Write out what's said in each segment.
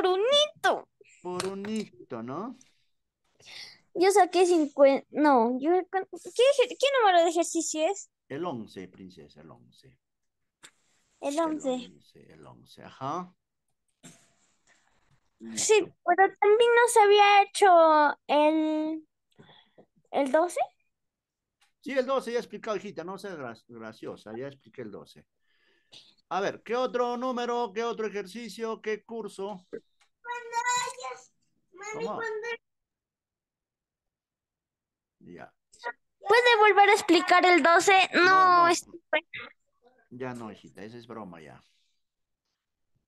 por un Por un hito, ¿no? Yo saqué 50. No, yo. ¿Qué, número de ejercicio es? El 11, princesa, el 11. El 11. El 11, ajá. Sí, pero también no se había hecho el. ¿El 12? Sí, el 12 ya explicado, hijita, no seas graciosa, ya expliqué el 12. A ver, ¿qué otro número, qué otro ejercicio, qué curso? Ya. ¿Puede volver a explicar el 12? No, Ya no, hijita, esa es broma ya.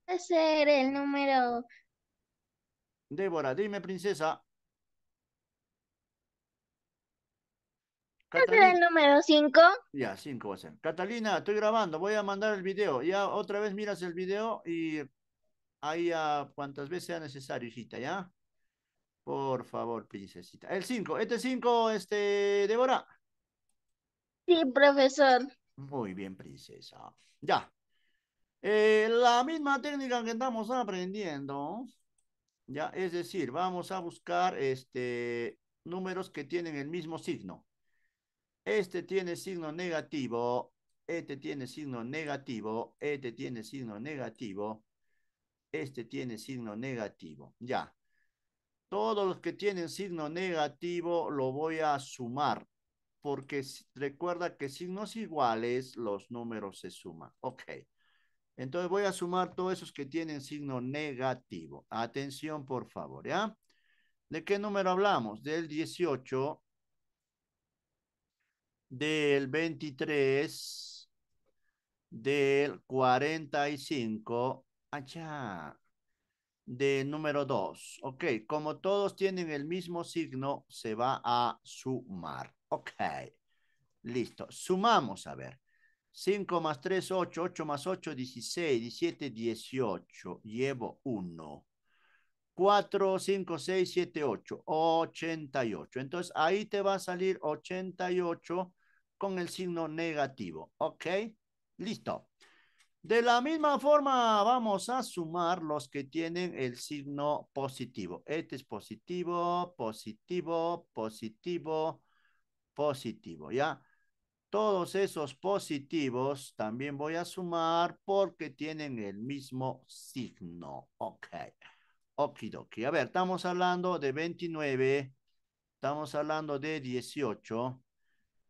Va a ser el número... Débora, dime, princesa. ser el número 5? Ya, 5 va a ser. Catalina, estoy grabando, voy a mandar el video. Ya otra vez miras el video y ahí a cuantas veces sea necesario, hijita, ¿ya? Por favor, princesita. El 5. Este 5, este, Débora. Sí, profesor. Muy bien, princesa. Ya. Eh, la misma técnica que estamos aprendiendo. Ya, es decir, vamos a buscar este, números que tienen el mismo signo. Este tiene signo negativo, este tiene signo negativo, este tiene signo negativo, este tiene signo negativo. Ya. Todos los que tienen signo negativo lo voy a sumar, porque recuerda que signos iguales los números se suman. Ok. Entonces voy a sumar todos esos que tienen signo negativo. Atención, por favor, ¿ya? ¿De qué número hablamos? Del 18, del 23, del 45. Allá. Ah, de número 2. Ok, como todos tienen el mismo signo, se va a sumar. Ok, listo. Sumamos, a ver. 5 más 3, 8, 8 más 8, 16, 17, 18. Llevo 1. 4, 5, 6, 7, 8, 88. Entonces ahí te va a salir 88 con el signo negativo. Ok, listo. De la misma forma, vamos a sumar los que tienen el signo positivo. Este es positivo, positivo, positivo, positivo, ¿ya? Todos esos positivos también voy a sumar porque tienen el mismo signo. Ok. Okidoki. A ver, estamos hablando de 29, estamos hablando de 18,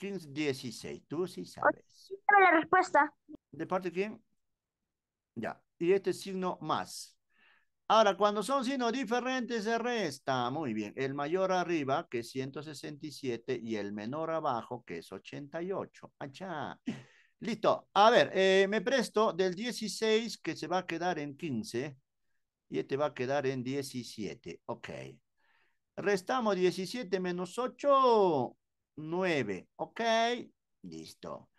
15, 16. Tú sí sabes. la respuesta. ¿De parte quién? Ya. Y este signo más. Ahora, cuando son signos diferentes, se resta. Muy bien. El mayor arriba, que es 167, y el menor abajo, que es 88. Achá. Listo. A ver, eh, me presto del 16, que se va a quedar en 15, y este va a quedar en 17. Ok. Restamos 17 menos 8, 9. ¿Ok? Listo.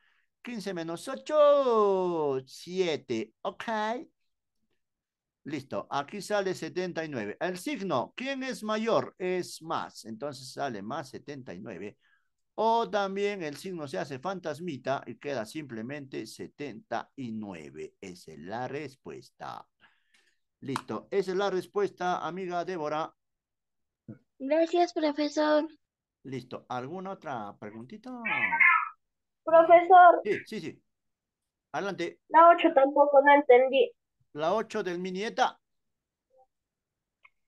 15 menos 8, 7. ¿Ok? Listo. Aquí sale 79. El signo, ¿quién es mayor? Es más. Entonces sale más 79. O también el signo se hace fantasmita y queda simplemente 79. Esa es la respuesta. Listo. Esa es la respuesta, amiga Débora. Gracias, profesor. Listo. ¿Alguna otra preguntita? Profesor. Sí, sí, sí. Adelante. La 8 tampoco no entendí. ¿La 8 del minieta?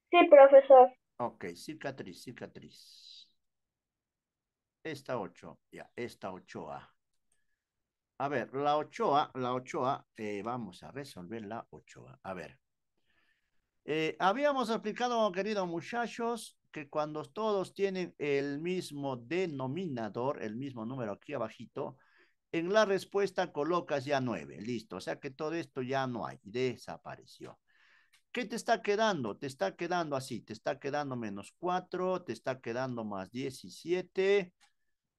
Sí, profesor. Ok, cicatriz, cicatriz. Esta 8, ya, esta 8A. A ver, la 8A, la 8A, eh, vamos a resolver la 8A. A ver. Eh, habíamos explicado, queridos muchachos, que cuando todos tienen el mismo denominador, el mismo número aquí abajito, en la respuesta colocas ya 9, listo. O sea que todo esto ya no hay, desapareció. ¿Qué te está quedando? Te está quedando así, te está quedando menos 4, te está quedando más 17,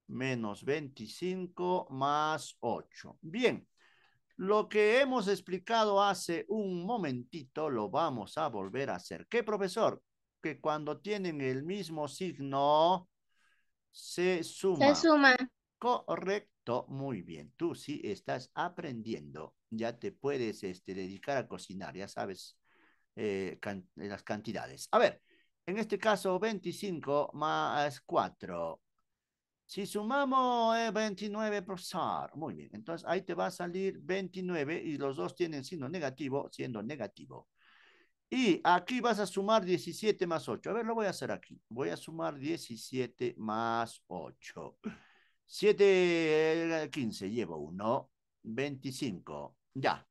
menos 25, más 8. Bien, lo que hemos explicado hace un momentito lo vamos a volver a hacer. ¿Qué, profesor? que cuando tienen el mismo signo se suma, Se suma. Correcto, muy bien. Tú sí estás aprendiendo. Ya te puedes este, dedicar a cocinar, ya sabes eh, las cantidades. A ver, en este caso 25 más 4. Si sumamos 29, eh, profesor. Muy bien, entonces ahí te va a salir 29 y los dos tienen signo negativo, siendo negativo. Y aquí vas a sumar 17 más 8. A ver, lo voy a hacer aquí. Voy a sumar 17 más 8. 7, 15, llevo 1. 25, ya.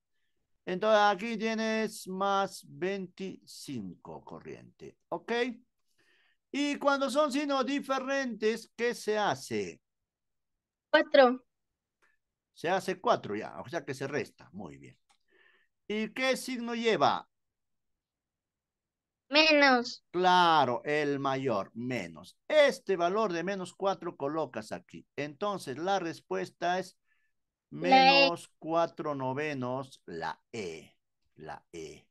Entonces aquí tienes más 25 corriente, ¿ok? Y cuando son signos diferentes, ¿qué se hace? 4. Se hace 4 ya, o sea que se resta, muy bien. ¿Y qué signo lleva? Menos. Claro, el mayor, menos. Este valor de menos 4 colocas aquí. Entonces, la respuesta es e. menos 4 novenos, la E. La E.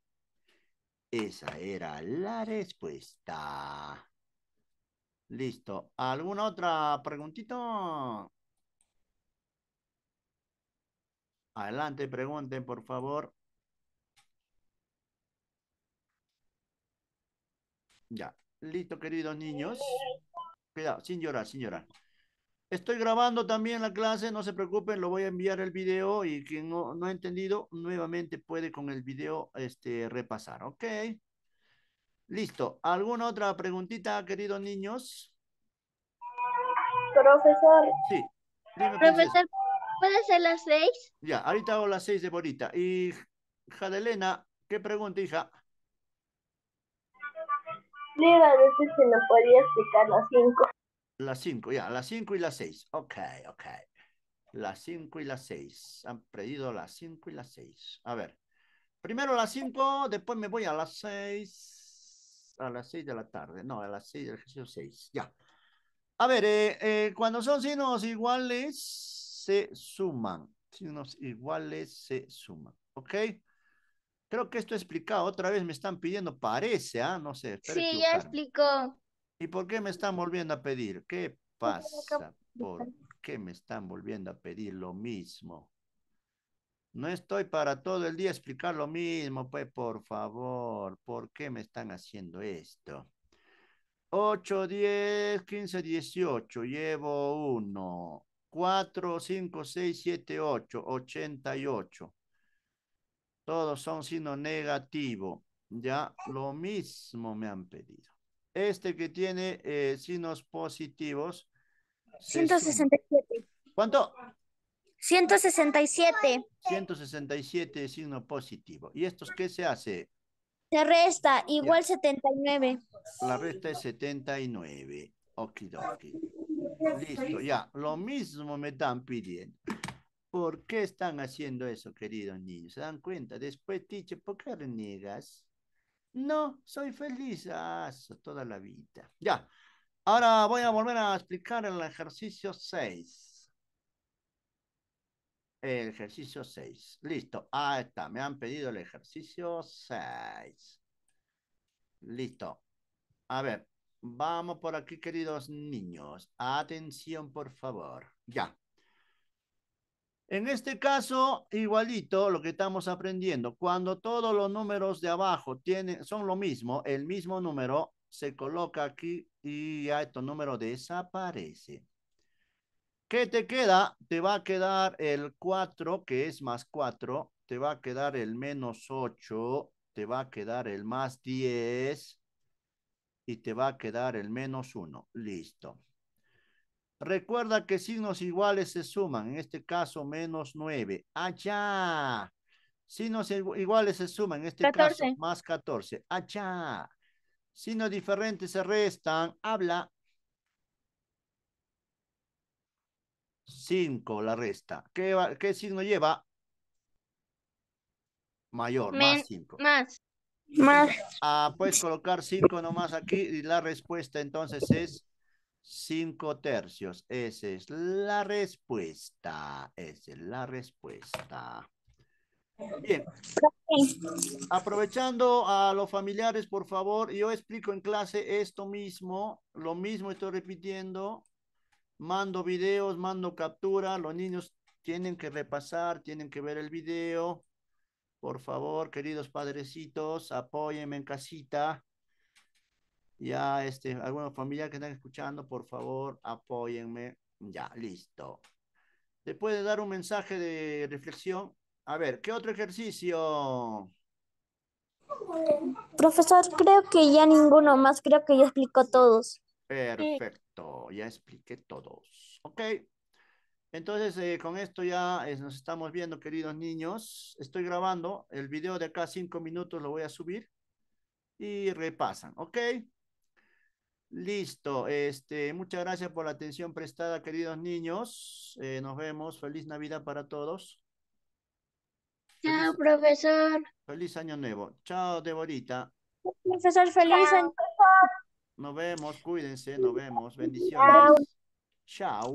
Esa era la respuesta. Listo. ¿Alguna otra preguntita? Adelante, pregunten, por favor. Ya. Listo, queridos niños. Cuidado, sin llorar, sin llorar. Estoy grabando también la clase, no se preocupen, lo voy a enviar el video y quien no, ha entendido, nuevamente puede con el video este, repasar, ¿ok? Listo. ¿Alguna otra preguntita, queridos niños? Profesor. Sí. Profesor, ¿puede ser las seis? Ya, ahorita hago las seis de bonita. Y Jadelena, ¿qué pregunta, hija? Mira, a veces se me podía explicar las cinco. Las cinco, ya, las cinco y las seis. Ok, ok. Las cinco y las seis. Han pedido las cinco y las seis. A ver. Primero las cinco, después me voy a las seis. A las seis de la tarde. No, a las seis del ejercicio seis. Ya. A ver, eh, eh, cuando son signos iguales, se suman. Signos iguales se suman. ¿Ok? Creo que esto explicado. Otra vez me están pidiendo, parece, ¿ah? No sé. Sí, ya explicó. ¿Y por qué me están volviendo a pedir? ¿Qué pasa? ¿Por qué me están volviendo a pedir lo mismo? No estoy para todo el día explicar lo mismo, pues por favor, ¿por qué me están haciendo esto? 8, 10, 15, 18, llevo 1, 4, 5, 6, 7, 8, 88. Todos son signo negativo. Ya lo mismo me han pedido. Este que tiene eh, signos positivos. 167. ¿Cuánto? 167. 167 signo positivo. ¿Y estos qué se hace? Se resta, igual 79. La resta es 79. Okidoki. Listo, ya. Lo mismo me están pidiendo. ¿Por qué están haciendo eso, queridos niños? ¿Se dan cuenta? Después, teacher, ¿por qué reniegas? No, soy feliz a toda la vida. Ya. Ahora voy a volver a explicar el ejercicio 6. El ejercicio 6. Listo. Ahí está. Me han pedido el ejercicio 6. Listo. A ver. Vamos por aquí, queridos niños. Atención, por favor. Ya. En este caso, igualito lo que estamos aprendiendo. Cuando todos los números de abajo tienen, son lo mismo, el mismo número se coloca aquí y ya este número desaparece. ¿Qué te queda? Te va a quedar el 4, que es más 4. Te va a quedar el menos 8. Te va a quedar el más 10. Y te va a quedar el menos 1. Listo. Recuerda que signos iguales se suman, en este caso menos 9. Allá. Signos iguales se suman, en este caso más 14. Allá. Signos diferentes se restan. Habla. 5 la resta. ¿Qué, signo lleva? Mayor, más 5. Más. Más. Ah, puedes colocar 5 nomás aquí y la respuesta entonces es Cinco tercios. Esa es la respuesta. Esa es la respuesta. Bien. Aprovechando a los familiares, por favor, yo explico en clase esto mismo, lo mismo estoy repitiendo, mando videos, mando captura, los niños tienen que repasar, tienen que ver el video. Por favor, queridos padrecitos, apóyenme en casita. Ya, este, alguna familia que están escuchando, por favor, apóyenme. Ya, listo. Después de dar un mensaje de reflexión, a ver, ¿qué otro ejercicio? Profesor, creo que ya ninguno más, creo que ya explicó todos. Perfecto, ya expliqué todos. Ok. Entonces, eh, con esto ya eh, nos estamos viendo, queridos niños. Estoy grabando el video de acá, cinco minutos, lo voy a subir y repasan, ¿ok? Listo, este, muchas gracias por la atención prestada, queridos niños. Eh, nos vemos. Feliz Navidad para todos. Chao, profesor. Feliz año nuevo. Chao, Deborita. Profesor, feliz año. Nos vemos, cuídense, nos vemos. Bendiciones. Chao.